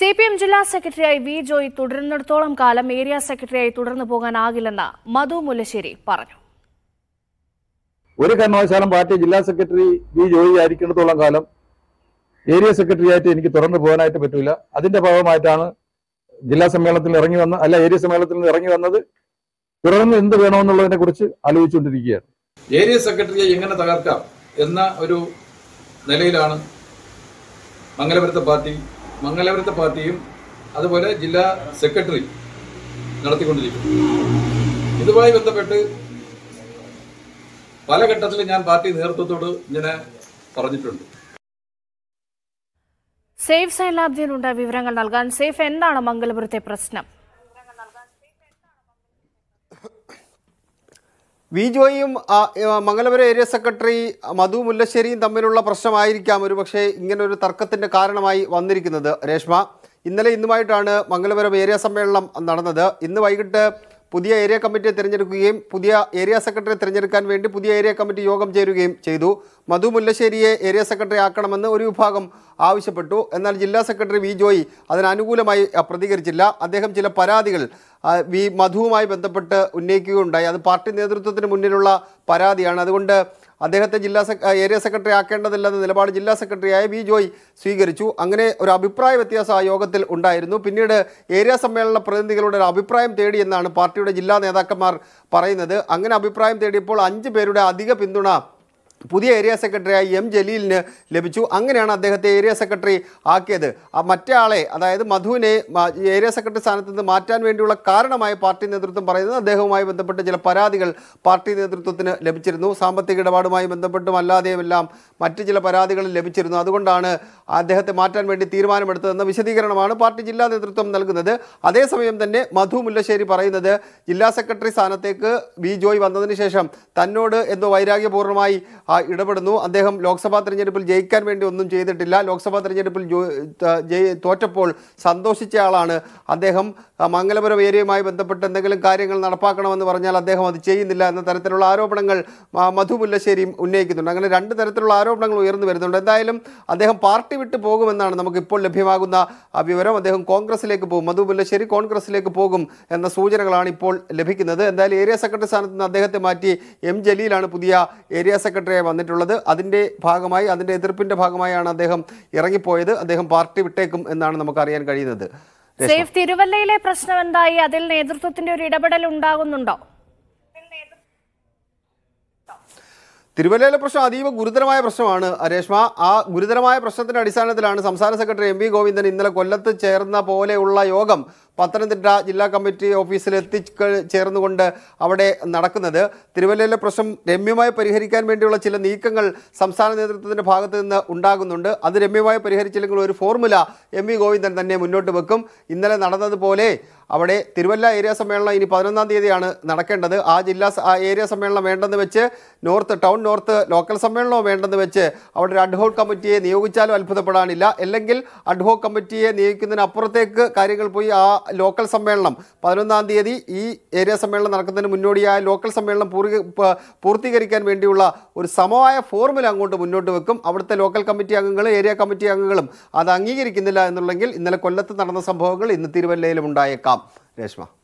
C P M ജില്ലാ സെക്രട്ടറിയായി V Joy തുടരുന്നിടത്തോളം കാലം ഏരിയ സെക്രട്ടറിയായി തുടർന്നു പോകാനാകില്ലെന്ന് മധു മുല്ലശ്ശേരി പറഞ്ഞു ഒരു കാരണവശാലും പാർട്ടി ജില്ലാ സെക്രട്ടറി വി ജോയി ആയിരിക്കുന്നിടത്തോളം കാലം ഏരിയ സെക്രട്ടറിയായിട്ട് എനിക്ക് തുറന്നു പോകാനായിട്ട് പറ്റില്ല അതിന്റെ ഭാഗമായിട്ടാണ് ജില്ലാ സമ്മേളനത്തിൽ ഇറങ്ങി വന്ന അല്ല ഏരിയ സമ്മേളനത്തിൽ നിന്ന് ഇറങ്ങി വന്നത് തുടർന്ന് എന്ത് വേണമെന്നുള്ളതിനെ കുറിച്ച് ആലോചിച്ചുകൊണ്ടിരിക്കുകയാണ് ഏരിയ സെക്രട്ടറിയെ എങ്ങനെ തകർക്കാം എന്ന ഒരു നിലയിലാണ് മംഗലപുരത്തെ പാർട്ടി മംഗലാപുരത്തെ പാർട്ടിയും അതുപോലെ ജില്ലാ സെക്രട്ടറി നടത്തിക്കൊണ്ടിരിക്കും ഇതുമായി ബന്ധപ്പെട്ട് പല ഘട്ടത്തിൽ ഞാൻ പാർട്ടി നേതൃത്വത്തോട് ഇങ്ങനെ പറഞ്ഞിട്ടുണ്ട് സേഫ് സൈൻ ലാബ്ജിയിലുണ്ട് വിവരങ്ങൾ നൽകാൻ സേഫ് എന്താണ് മംഗലപുരത്തെ പ്രശ്നം വി ജോയും മംഗലപുരം ഏരിയ സെക്രട്ടറി മധു മുല്ലശ്ശേരിയും തമ്മിലുള്ള പ്രശ്നമായിരിക്കാം ഒരു പക്ഷേ ഒരു തർക്കത്തിൻ്റെ കാരണമായി വന്നിരിക്കുന്നത് രേഷ്മ ഇന്നലെ ഇന്നുമായിട്ടാണ് മംഗലപുരം ഏരിയ സമ്മേളനം നടന്നത് ഇന്ന് വൈകിട്ട് പുതിയ ഏരിയ കമ്മിറ്റിയെ തിരഞ്ഞെടുക്കുകയും പുതിയ ഏരിയ സെക്രട്ടറി തിരഞ്ഞെടുക്കാൻ വേണ്ടി പുതിയ ഏരിയ കമ്മിറ്റി യോഗം ചേരുകയും ചെയ്തു മധു മുല്ലശ്ശേരിയെ ഏരിയ സെക്രട്ടറി ആക്കണമെന്ന് ഒരു വിഭാഗം ആവശ്യപ്പെട്ടു എന്നാൽ ജില്ലാ സെക്രട്ടറി വി ജോയ് അതിനനുകൂലമായി പ്രതികരിച്ചില്ല അദ്ദേഹം ചില പരാതികൾ വി മധുവുമായി ബന്ധപ്പെട്ട് ഉന്നയിക്കുകയുണ്ടായി അത് പാർട്ടി നേതൃത്വത്തിന് മുന്നിലുള്ള പരാതിയാണ് അതുകൊണ്ട് അദ്ദേഹത്തെ ജില്ലാ ഏരിയ സെക്രട്ടറി ആക്കേണ്ടതില്ലെന്ന നിലപാട് ജില്ലാ സെക്രട്ടറിയായ വി ജോയ് സ്വീകരിച്ചു അങ്ങനെ ഒരു അഭിപ്രായ വ്യത്യാസം ആ യോഗത്തിൽ ഉണ്ടായിരുന്നു പിന്നീട് ഏരിയ സമ്മേളന പ്രതിനിധികളുടെ ഒരു അഭിപ്രായം തേടി എന്നാണ് പാർട്ടിയുടെ ജില്ലാ നേതാക്കന്മാർ പറയുന്നത് അങ്ങനെ അഭിപ്രായം തേടിയപ്പോൾ അഞ്ച് പേരുടെ അധിക പിന്തുണ പുതിയ ഏരിയ സെക്രട്ടറിയായി എം ജലീലിന് ലഭിച്ചു അങ്ങനെയാണ് അദ്ദേഹത്തെ ഏരിയ സെക്രട്ടറി ആക്കിയത് ആ മറ്റേ അതായത് മധുവിനെ ഏരിയ സെക്രട്ടറി സ്ഥാനത്ത് നിന്ന് മാറ്റാൻ വേണ്ടിയുള്ള കാരണമായി പാർട്ടി നേതൃത്വം പറയുന്നത് അദ്ദേഹവുമായി ബന്ധപ്പെട്ട് ചില പരാതികൾ പാർട്ടി നേതൃത്വത്തിന് ലഭിച്ചിരുന്നു സാമ്പത്തിക ഇടപാടുമായി ബന്ധപ്പെട്ടും അല്ലാതെയുമെല്ലാം മറ്റ് ചില പരാതികൾ ലഭിച്ചിരുന്നു അതുകൊണ്ടാണ് അദ്ദേഹത്തെ മാറ്റാൻ വേണ്ടി തീരുമാനമെടുത്തതെന്ന വിശദീകരണമാണ് പാർട്ടി ജില്ലാ നേതൃത്വം നൽകുന്നത് അതേസമയം തന്നെ മധു മുല്ലശ്ശേരി പറയുന്നത് ജില്ലാ സെക്രട്ടറി സ്ഥാനത്തേക്ക് ബി ജോയ് വന്നതിന് ശേഷം തന്നോട് എന്തോ വൈരാഗ്യപൂർണ്ണമായി ഇടപെടുന്നു അദ്ദേഹം ലോക്സഭാ തെരഞ്ഞെടുപ്പിൽ ജയിക്കാൻ വേണ്ടി ഒന്നും ചെയ്തിട്ടില്ല ലോക്സഭാ തെരഞ്ഞെടുപ്പിൽ തോറ്റപ്പോൾ സന്തോഷിച്ച ആളാണ് അദ്ദേഹം മംഗലപുരം ഏരിയയുമായി ബന്ധപ്പെട്ട് എന്തെങ്കിലും കാര്യങ്ങൾ നടപ്പാക്കണമെന്ന് പറഞ്ഞാൽ അദ്ദേഹം അത് ചെയ്യുന്നില്ല എന്ന തരത്തിലുള്ള ആരോപണങ്ങൾ മധു മുല്ലശ്ശേരിയും ഉന്നയിക്കുന്നുണ്ട് അങ്ങനെ രണ്ട് തരത്തിലുള്ള ആരോപണങ്ങൾ ഉയർന്നു വരുന്നുണ്ട് എന്തായാലും അദ്ദേഹം പാർട്ടി വിട്ട് പോകുമെന്നാണ് ഇപ്പോൾ ലഭ്യമാകുന്ന വിവരം അദ്ദേഹം കോൺഗ്രസിലേക്ക് പോകും മധു മുല്ലശ്ശേരി കോൺഗ്രസിലേക്ക് പോകും എന്ന സൂചനകളാണ് ഇപ്പോൾ ലഭിക്കുന്നത് എന്തായാലും ഏരിയ സെക്രട്ടറി സ്ഥാനത്ത് നിന്ന് അദ്ദേഹത്തെ മാറ്റി എം ജലീലാണ് പുതിയ ഏരിയ സെക്രട്ടറി വന്നിട്ടുള്ളത് അതിൻ്റെ ഭാഗമായി അതിൻ്റെ എതിർപ്പിൻ്റെ ഭാഗമായാണ് അദ്ദേഹം ഇറങ്ങിപ്പോയത് അദ്ദേഹം പാർട്ടി വിട്ടേക്കും എന്നാണ് നമുക്ക് അറിയാൻ കഴിയുന്നത് സേഫ് തിരുവല്ലയിലെ പ്രശ്നം എന്തായി അതിൽ നേതൃത്വത്തിന്റെ ഒരു ഇടപെടൽ ഉണ്ടാകുന്നുണ്ടോ തിരുവല്ലയിലെ പ്രശ്നം അതീവ ഗുരുതരമായ പ്രശ്നമാണ് രേഷ്മ ആ ഗുരുതരമായ പ്രശ്നത്തിന്റെ അടിസ്ഥാനത്തിലാണ് സംസ്ഥാന സെക്രട്ടറി എം വി ഗോവിന്ദൻ ഇന്നലെ കൊല്ലത്ത് ചേർന്ന പോലെയുള്ള യോഗം പത്തനംതിട്ട ജില്ലാ കമ്മിറ്റി ഓഫീസിൽ എത്തി ചേർന്നുകൊണ്ട് അവിടെ നടക്കുന്നത് തിരുവല്ലയിലെ പ്രശ്നം രമ്യമായി പരിഹരിക്കാൻ വേണ്ടിയുള്ള ചില നീക്കങ്ങൾ സംസ്ഥാന നേതൃത്വത്തിൻ്റെ ഭാഗത്തു നിന്ന് ഉണ്ടാകുന്നുണ്ട് അത് രമ്യമായി പരിഹരിച്ചില്ലെങ്കിൽ ഒരു ഫോർമുല എം വി ഗോവിന്ദൻ തന്നെ മുന്നോട്ട് വെക്കും ഇന്നലെ നടന്നതുപോലെ അവിടെ തിരുവല്ല ഏരിയ സമ്മേളനം ഇനി പതിനൊന്നാം തീയതിയാണ് നടക്കേണ്ടത് ആ ജില്ലാ ഏരിയ സമ്മേളനം വേണ്ടെന്ന് വെച്ച് നോർത്ത് ടൗൺ നോർത്ത് ലോക്കൽ സമ്മേളനവും വേണ്ടെന്ന് വെച്ച് അവിടെ ഒരു അഡ്ഹോക്ക് കമ്മിറ്റിയെ നിയോഗിച്ചാലും അത്ഭുതപ്പെടാനില്ല അല്ലെങ്കിൽ അഡ്ഹോക്ക് കമ്മിറ്റിയെ നിയോഗിക്കുന്നതിന് അപ്പുറത്തേക്ക് കാര്യങ്ങൾ പോയി ആ ലോക്കൽ സമ്മേളനം പതിനൊന്നാം തീയതി ഈ ഏരിയ സമ്മേളനം നടക്കുന്നതിന് മുന്നോടിയായ ലോക്കൽ സമ്മേളനം പൂർത്തീകരിക്കാൻ വേണ്ടിയുള്ള ഒരു സമവായ ഫോർമുല അങ്ങോട്ട് മുന്നോട്ട് വെക്കും അവിടുത്തെ ലോക്കൽ കമ്മിറ്റി അംഗങ്ങളും ഏരിയ കമ്മിറ്റി അംഗങ്ങളും അത് അംഗീകരിക്കുന്നില്ല എന്നുള്ളെങ്കിൽ ഇന്നലെ കൊല്ലത്ത് നടന്ന സംഭവങ്ങൾ ഇന്ന് തിരുവല്ലയിലും ഉണ്ടായേക്കാം രേഷ്മ